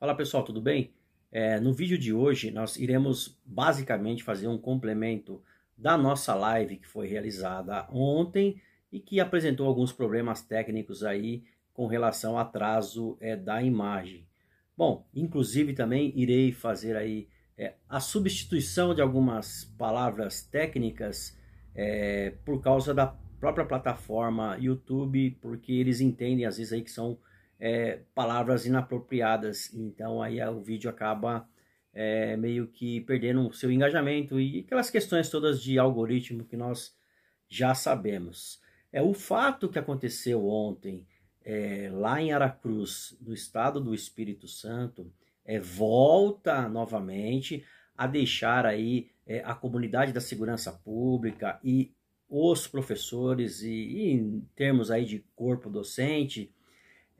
Fala pessoal, tudo bem? É, no vídeo de hoje nós iremos basicamente fazer um complemento da nossa live que foi realizada ontem e que apresentou alguns problemas técnicos aí com relação ao atraso é, da imagem. Bom, inclusive também irei fazer aí é, a substituição de algumas palavras técnicas é, por causa da própria plataforma YouTube, porque eles entendem às vezes aí que são é, palavras inapropriadas. Então aí é, o vídeo acaba é, meio que perdendo o seu engajamento e aquelas questões todas de algoritmo que nós já sabemos. É o fato que aconteceu ontem é, lá em Aracruz, no estado do Espírito Santo, é, volta novamente a deixar aí é, a comunidade da segurança pública e os professores e, e em termos aí de corpo docente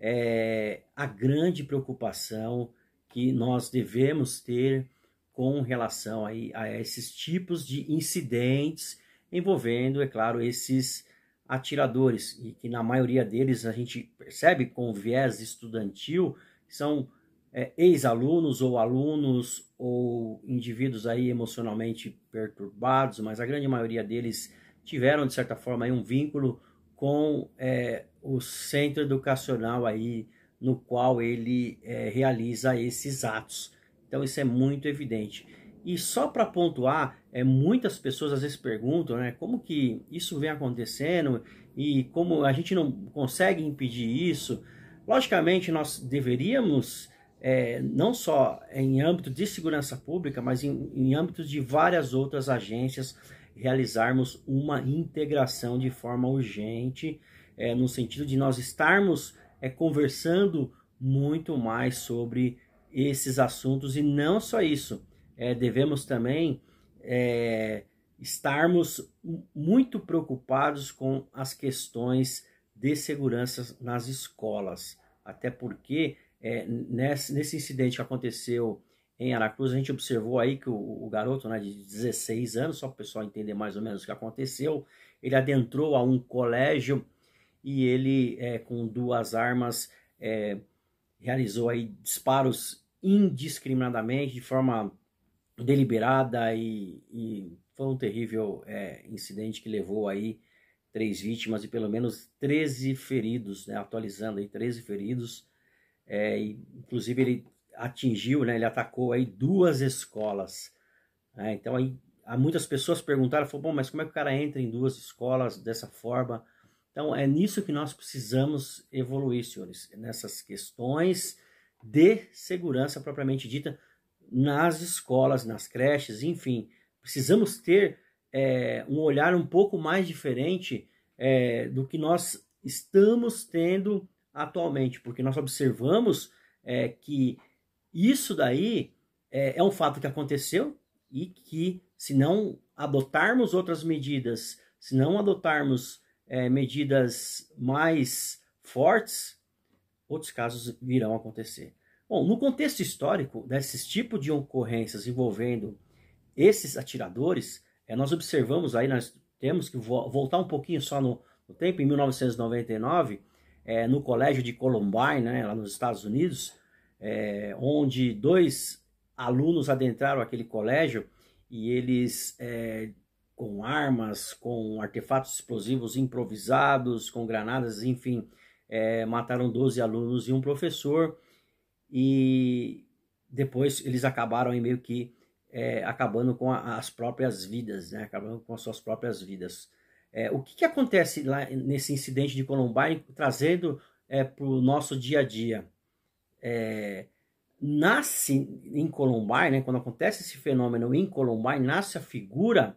é, a grande preocupação que nós devemos ter com relação a, a esses tipos de incidentes envolvendo, é claro, esses atiradores, e que na maioria deles a gente percebe com viés estudantil, são é, ex-alunos ou alunos ou indivíduos aí emocionalmente perturbados, mas a grande maioria deles tiveram, de certa forma, um vínculo com é, o centro educacional aí no qual ele é, realiza esses atos. Então isso é muito evidente. E só para pontuar, é, muitas pessoas às vezes perguntam, né, como que isso vem acontecendo e como a gente não consegue impedir isso. Logicamente nós deveríamos é, não só em âmbito de segurança pública, mas em, em âmbito de várias outras agências realizarmos uma integração de forma urgente, é, no sentido de nós estarmos é, conversando muito mais sobre esses assuntos e não só isso, é, devemos também é, estarmos muito preocupados com as questões de segurança nas escolas, até porque é, nesse, nesse incidente que aconteceu em Aracruz, a gente observou aí que o, o garoto né, de 16 anos, só para o pessoal entender mais ou menos o que aconteceu, ele adentrou a um colégio e ele, é, com duas armas, é, realizou aí disparos indiscriminadamente, de forma deliberada e, e foi um terrível é, incidente que levou aí três vítimas e pelo menos 13 feridos, né, atualizando aí 13 feridos, é, e, inclusive ele atingiu, né, ele atacou aí duas escolas. Né? Então aí há muitas pessoas perguntaram, falou, bom, mas como é que o cara entra em duas escolas dessa forma? Então é nisso que nós precisamos evoluir, senhores, nessas questões de segurança propriamente dita nas escolas, nas creches, enfim, precisamos ter é, um olhar um pouco mais diferente é, do que nós estamos tendo atualmente, porque nós observamos é, que isso daí é, é um fato que aconteceu e que, se não adotarmos outras medidas, se não adotarmos é, medidas mais fortes, outros casos virão acontecer. Bom, no contexto histórico desses tipo de ocorrências envolvendo esses atiradores, é, nós observamos aí, nós temos que vo voltar um pouquinho só no, no tempo, em 1999, é, no colégio de Columbine, né, lá nos Estados Unidos, é, onde dois alunos adentraram aquele colégio e eles, é, com armas, com artefatos explosivos improvisados, com granadas, enfim, é, mataram 12 alunos e um professor. E depois eles acabaram aí meio que é, acabando com a, as próprias vidas, né? acabando com as suas próprias vidas. É, o que, que acontece lá nesse incidente de Columbine, trazendo é, para o nosso dia a dia? é, nasce em Columbine, né, quando acontece esse fenômeno em Columbine, nasce a figura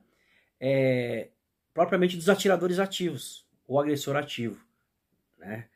é, propriamente dos atiradores ativos, ou agressor ativo. Né?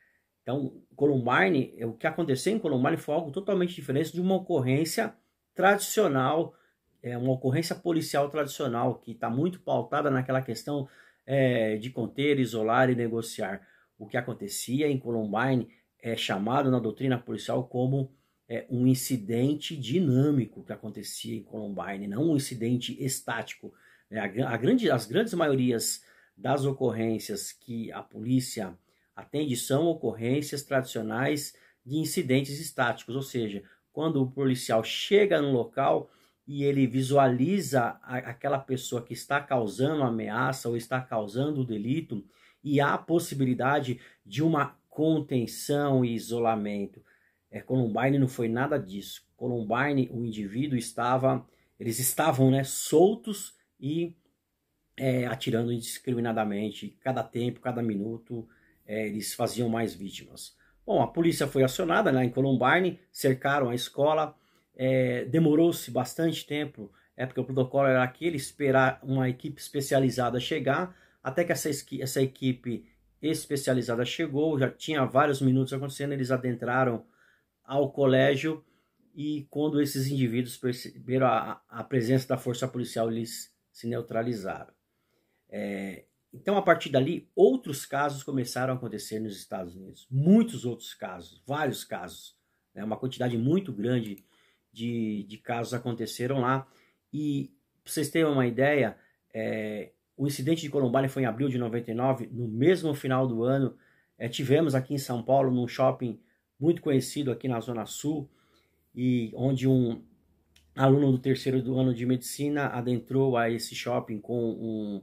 Então, Columbine, é, o que aconteceu em Columbine foi algo totalmente diferente de uma ocorrência tradicional, é, uma ocorrência policial tradicional, que está muito pautada naquela questão é, de conter, isolar e negociar. O que acontecia em Columbine é chamado na doutrina policial como é, um incidente dinâmico que acontecia em Columbine, não um incidente estático. É, a, a grande, as grandes maiorias das ocorrências que a polícia atende são ocorrências tradicionais de incidentes estáticos, ou seja, quando o policial chega no local e ele visualiza a, aquela pessoa que está causando ameaça ou está causando o delito e há a possibilidade de uma contenção e isolamento. É, Columbine não foi nada disso. Columbine, o indivíduo estava, eles estavam né, soltos e é, atirando indiscriminadamente, cada tempo, cada minuto, é, eles faziam mais vítimas. Bom, a polícia foi acionada lá né, em Columbine, cercaram a escola, é, demorou-se bastante tempo, é porque o protocolo era aquele, esperar uma equipe especializada chegar, até que essa, essa equipe especializada chegou, já tinha vários minutos acontecendo, eles adentraram ao colégio e quando esses indivíduos perceberam a, a presença da força policial, eles se neutralizaram. É, então, a partir dali, outros casos começaram a acontecer nos Estados Unidos. Muitos outros casos, vários casos. Né? Uma quantidade muito grande de, de casos aconteceram lá. E, para vocês terem uma ideia, é, o incidente de Columbine foi em abril de 99, no mesmo final do ano. É, tivemos aqui em São Paulo, num shopping muito conhecido aqui na Zona Sul, e onde um aluno do terceiro do ano de medicina adentrou a esse shopping com um,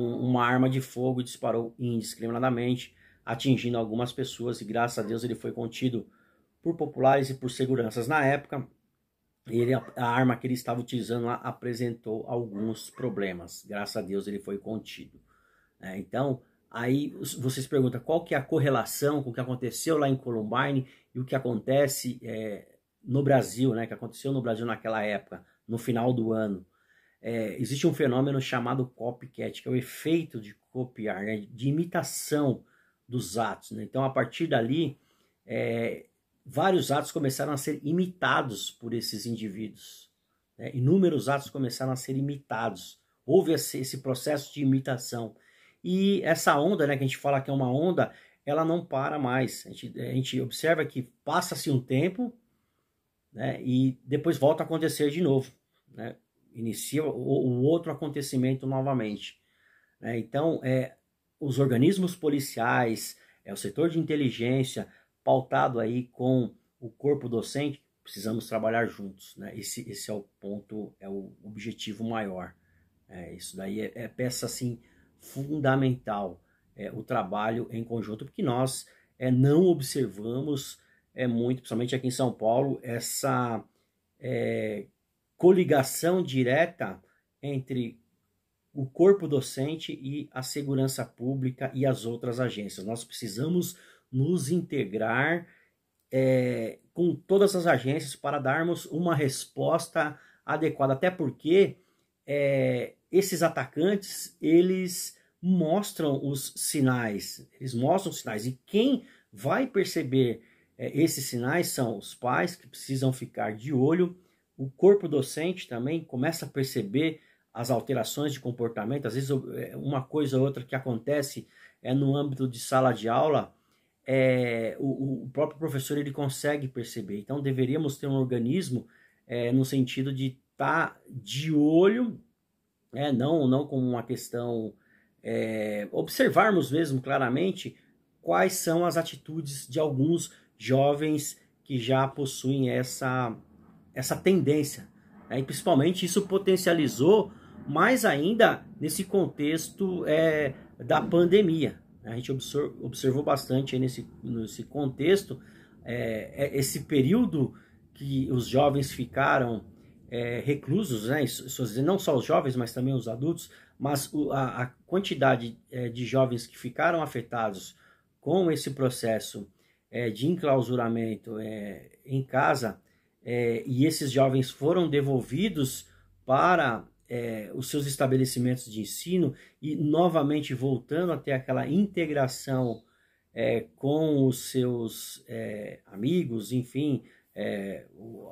um, uma arma de fogo e disparou indiscriminadamente, atingindo algumas pessoas, e graças a Deus ele foi contido por populares e por seguranças na época ele, a arma que ele estava utilizando lá apresentou alguns problemas. Graças a Deus ele foi contido. É, então, aí vocês perguntam qual que é a correlação com o que aconteceu lá em Columbine e o que acontece é, no Brasil, né? Que aconteceu no Brasil naquela época, no final do ano. É, existe um fenômeno chamado copycat, que é o efeito de copiar, né, de imitação dos atos. Né? Então, a partir dali, é, vários atos começaram a ser imitados por esses indivíduos. Né? Inúmeros atos começaram a ser imitados. Houve esse processo de imitação. E essa onda, né, que a gente fala que é uma onda, ela não para mais. A gente, a gente observa que passa-se um tempo né, e depois volta a acontecer de novo. Né? Inicia o, o outro acontecimento novamente. Né? Então, é, os organismos policiais, é, o setor de inteligência, pautado aí com o corpo docente, precisamos trabalhar juntos, né? Esse, esse é o ponto, é o objetivo maior. É, isso daí é, é, peça assim fundamental, é, o trabalho em conjunto, porque nós é, não observamos é muito, principalmente aqui em São Paulo, essa é, coligação direta entre o corpo docente e a segurança pública e as outras agências. Nós precisamos nos integrar é, com todas as agências para darmos uma resposta adequada, até porque é, esses atacantes eles mostram os sinais, eles mostram os sinais e quem vai perceber é, esses sinais são os pais que precisam ficar de olho, o corpo docente também começa a perceber as alterações de comportamento, às vezes é, uma coisa ou outra que acontece é no âmbito de sala de aula, é, o, o, próprio professor ele consegue perceber. Então deveríamos ter um organismo é, no sentido de estar tá de olho, é, não, não como uma questão é, observarmos mesmo claramente quais são as atitudes de alguns jovens que já possuem essa essa tendência. Né? E principalmente isso potencializou mais ainda nesse contexto é, da pandemia. A gente observou bastante nesse, nesse contexto é, é, esse período que os jovens ficaram é, reclusos, né? não só os jovens, mas também os adultos, mas a, quantidade é, de jovens que ficaram afetados com esse processo é, de enclausuramento em casa, e esses jovens foram devolvidos para é, os seus estabelecimentos de ensino e novamente voltando até aquela integração é, com os seus é, amigos, enfim, é,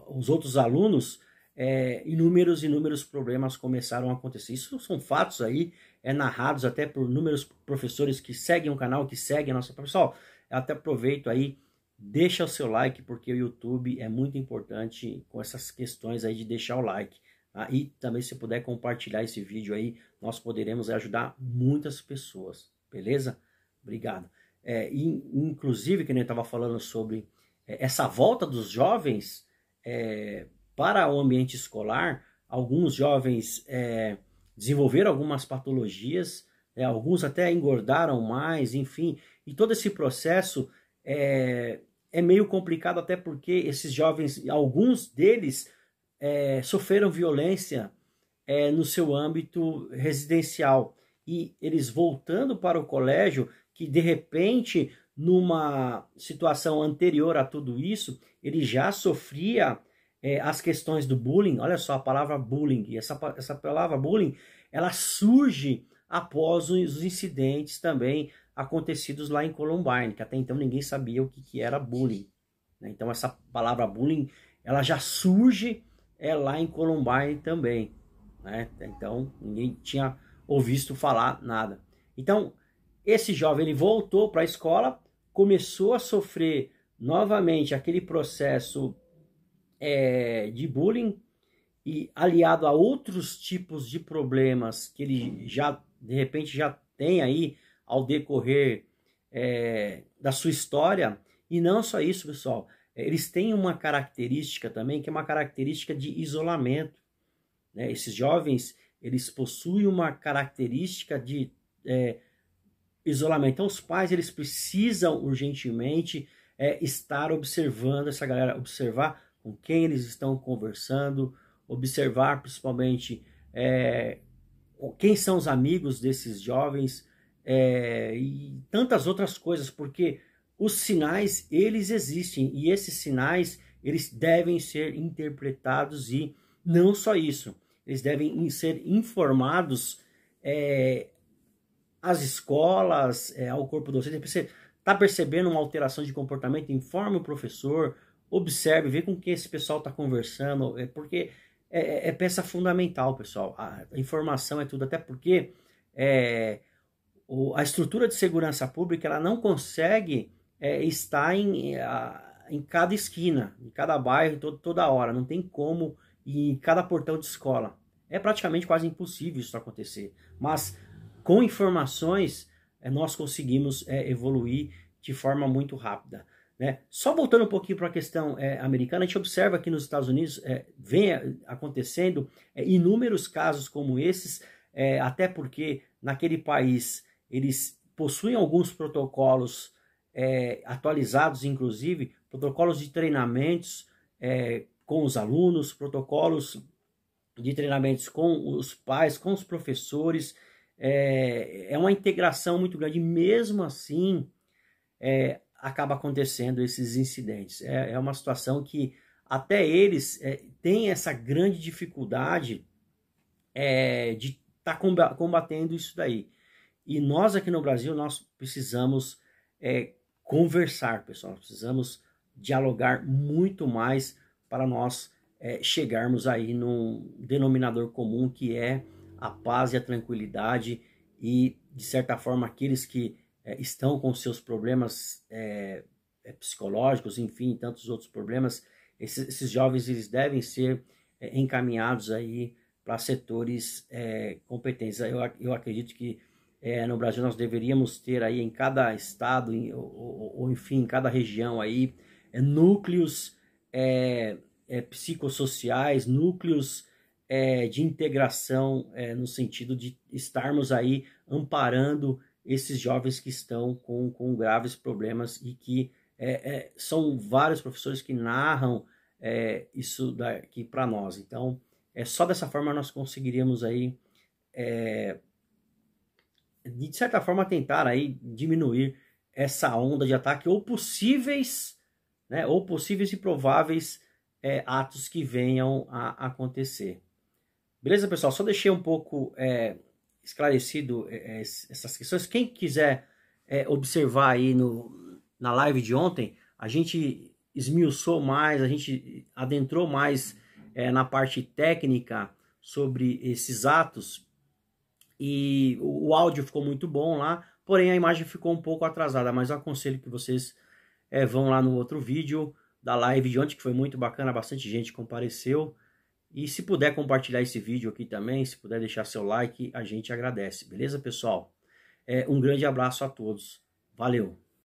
os outros alunos, é, inúmeros e inúmeros problemas começaram a acontecer. Isso são fatos aí, é narrados até por inúmeros professores que seguem o canal, que seguem a nossa. Pessoal, até aproveito aí, deixa o seu like, porque o YouTube é muito importante com essas questões aí de deixar o like. Ah, e também se puder compartilhar esse vídeo aí, nós poderemos ajudar muitas pessoas, beleza? Obrigado. É, e, inclusive, que nem eu estava falando sobre é, essa volta dos jovens é, para o ambiente escolar, alguns jovens é, desenvolveram algumas patologias, né, alguns até engordaram mais, enfim, e todo esse processo é, é meio complicado até porque esses jovens, alguns deles é, sofreram violência é, no seu âmbito residencial e eles voltando para o colégio, que de repente, numa situação anterior a tudo isso, ele já sofria é, as questões do bullying. Olha só a palavra bullying, e essa, essa palavra bullying ela surge após os incidentes também acontecidos lá em Columbine, que até então ninguém sabia o que, que era bullying. Né? Então essa palavra bullying ela já surge é lá em Columbine também, né? Então ninguém tinha ouvido falar nada. Então esse jovem ele voltou para a escola, começou a sofrer novamente aquele processo é, de bullying e aliado a outros tipos de problemas que ele já de repente já tem aí ao decorrer é, da sua história. E não só isso, pessoal. É, eles têm uma característica também que é uma característica de isolamento. Né? Esses jovens eles possuem uma característica de é, isolamento. Então os pais eles precisam urgentemente é, estar observando essa galera, observar com quem eles estão conversando, observar principalmente é, quem são os amigos desses jovens é, e tantas outras coisas, porque os sinais, eles existem e esses sinais, eles devem ser interpretados e não só isso, eles devem ser informados é, às escolas, é, ao corpo docente. Você está percebendo uma alteração de comportamento? Informe o professor, observe, vê com quem esse pessoal está conversando, é porque é, é, é peça fundamental, pessoal. A informação é tudo, até porque é, a estrutura de segurança pública ela não consegue é, está em, em cada esquina, em cada bairro, todo, toda hora. Não tem como ir em cada portão de escola. É praticamente quase impossível isso acontecer. Mas com informações é, nós conseguimos é, evoluir de forma muito rápida. Né? Só voltando um pouquinho para a questão é, americana, a gente observa que nos Estados Unidos é, vem é, acontecendo é, inúmeros casos como esses, até porque naquele país eles possuem alguns protocolos é, atualizados, inclusive, protocolos de treinamentos é, com os alunos, protocolos de treinamentos com os pais, com os professores. É, é uma integração muito grande. Mesmo assim, é, acaba acontecendo esses incidentes. É, é, uma situação que até eles é, têm essa grande dificuldade é, de estar tá combatendo isso daí. E nós aqui no Brasil, nós precisamos é, conversar, pessoal. Nós precisamos dialogar muito mais para nós é, chegarmos aí num denominador comum que é a paz e a tranquilidade e, de certa forma, aqueles que é, estão com seus problemas é, é psicológicos, enfim, tantos outros problemas, esses, esses jovens eles devem ser é, encaminhados aí para setores é, competentes. Eu, eu acredito que é, no Brasil nós deveríamos ter aí em cada estado, em, ou, ou, enfim, em cada região aí, é, núcleos é, é psicossociais, núcleos é, de integração é, no sentido de estarmos aí amparando esses jovens que estão com, com graves problemas e que são vários professores que narram isso daqui para nós. Então, é só dessa forma nós conseguiríamos aí de certa forma, tentar aí diminuir essa onda de ataque ou possíveis, né, ou possíveis e prováveis é, atos que venham a acontecer. Beleza, pessoal? Só deixei um pouco é, esclarecido é, é essas questões. Quem quiser é, observar aí no, na live de ontem, a gente esmiuçou mais, a gente adentrou mais é, na parte técnica sobre esses atos e o áudio ficou muito bom lá, porém a imagem ficou um pouco atrasada, mas eu aconselho que vocês é, vão lá no outro vídeo da live de ontem, que foi muito bacana, bastante gente compareceu. E se puder compartilhar esse vídeo aqui também, se puder deixar seu like, a gente agradece, beleza, pessoal? É, um grande abraço a todos. Valeu!